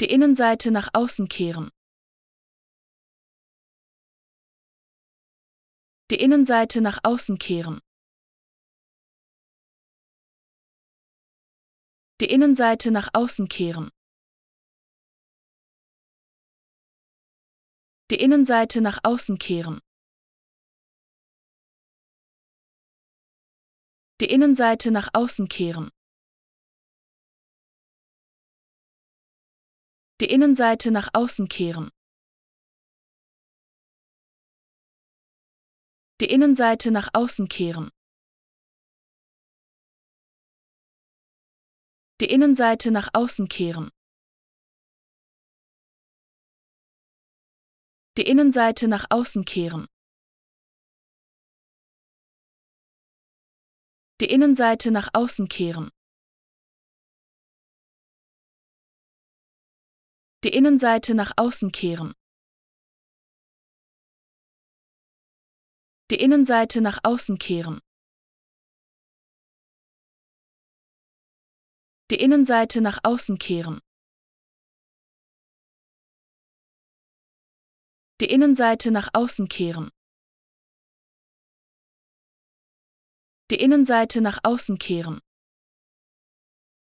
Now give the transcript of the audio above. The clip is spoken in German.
Die Innenseite nach außen kehren. Die Innenseite nach außen kehren. Die Innenseite nach außen kehren. Die Innenseite nach außen kehren. Die Innenseite nach außen kehren. die Innenseite nach außen kehren. Die Innenseite nach außen kehren. Die Innenseite nach außen kehren. Die Innenseite nach außen kehren. Die Innenseite nach außen kehren. die Innenseite nach außen kehren. Die Innenseite nach außen kehren. Die Innenseite nach außen kehren. Die Innenseite nach außen kehren. Die Innenseite nach außen kehren.